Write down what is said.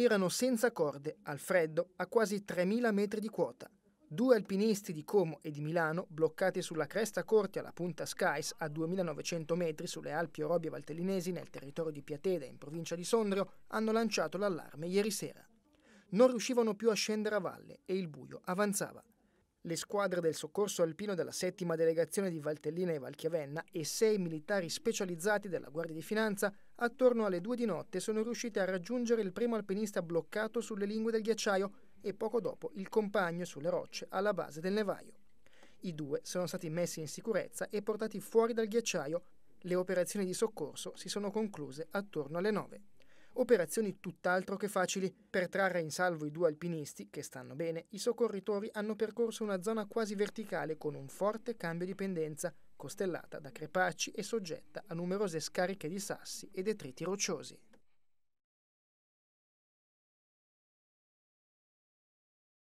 erano senza corde, al freddo, a quasi 3.000 metri di quota. Due alpinisti di Como e di Milano, bloccati sulla cresta corte alla punta Skies a 2.900 metri sulle Alpi Orobie Valtellinesi nel territorio di Piateda in provincia di Sondrio, hanno lanciato l'allarme ieri sera. Non riuscivano più a scendere a valle e il buio avanzava le squadre del soccorso alpino della settima delegazione di Valtellina e Valchiavenna e sei militari specializzati della Guardia di Finanza, attorno alle due di notte sono riusciti a raggiungere il primo alpinista bloccato sulle lingue del ghiacciaio e poco dopo il compagno sulle rocce alla base del nevaio. I due sono stati messi in sicurezza e portati fuori dal ghiacciaio. Le operazioni di soccorso si sono concluse attorno alle nove. Operazioni tutt'altro che facili. Per trarre in salvo i due alpinisti, che stanno bene, i soccorritori hanno percorso una zona quasi verticale con un forte cambio di pendenza, costellata da crepacci e soggetta a numerose scariche di sassi e detriti rocciosi.